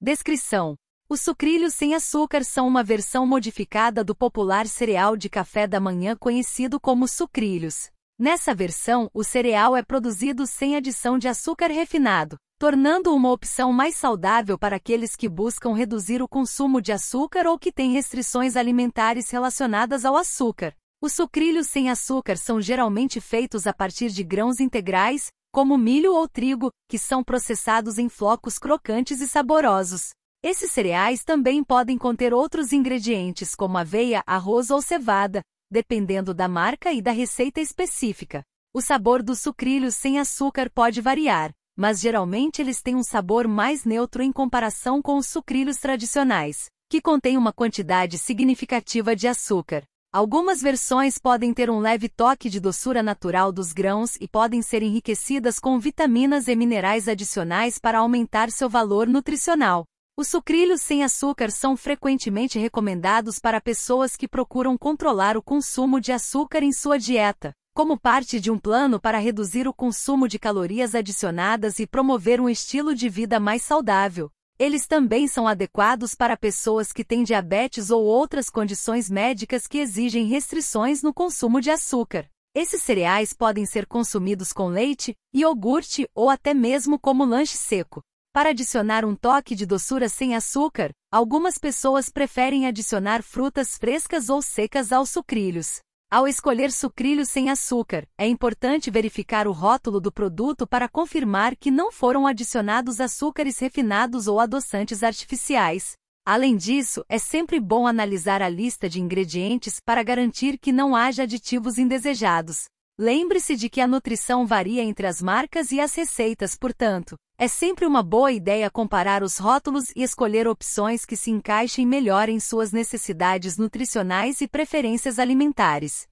Descrição: Os sucrilhos sem açúcar são uma versão modificada do popular cereal de café da manhã conhecido como sucrilhos. Nessa versão, o cereal é produzido sem adição de açúcar refinado, tornando-o uma opção mais saudável para aqueles que buscam reduzir o consumo de açúcar ou que têm restrições alimentares relacionadas ao açúcar. Os sucrilhos sem açúcar são geralmente feitos a partir de grãos integrais, como milho ou trigo, que são processados em flocos crocantes e saborosos. Esses cereais também podem conter outros ingredientes como aveia, arroz ou cevada, dependendo da marca e da receita específica. O sabor dos sucrilhos sem açúcar pode variar, mas geralmente eles têm um sabor mais neutro em comparação com os sucrilhos tradicionais, que contêm uma quantidade significativa de açúcar. Algumas versões podem ter um leve toque de doçura natural dos grãos e podem ser enriquecidas com vitaminas e minerais adicionais para aumentar seu valor nutricional. Os sucrilhos sem açúcar são frequentemente recomendados para pessoas que procuram controlar o consumo de açúcar em sua dieta, como parte de um plano para reduzir o consumo de calorias adicionadas e promover um estilo de vida mais saudável. Eles também são adequados para pessoas que têm diabetes ou outras condições médicas que exigem restrições no consumo de açúcar. Esses cereais podem ser consumidos com leite, iogurte ou até mesmo como lanche seco. Para adicionar um toque de doçura sem açúcar, algumas pessoas preferem adicionar frutas frescas ou secas aos sucrilhos. Ao escolher sucrilhos sem açúcar, é importante verificar o rótulo do produto para confirmar que não foram adicionados açúcares refinados ou adoçantes artificiais. Além disso, é sempre bom analisar a lista de ingredientes para garantir que não haja aditivos indesejados. Lembre-se de que a nutrição varia entre as marcas e as receitas, portanto, é sempre uma boa ideia comparar os rótulos e escolher opções que se encaixem melhor em suas necessidades nutricionais e preferências alimentares.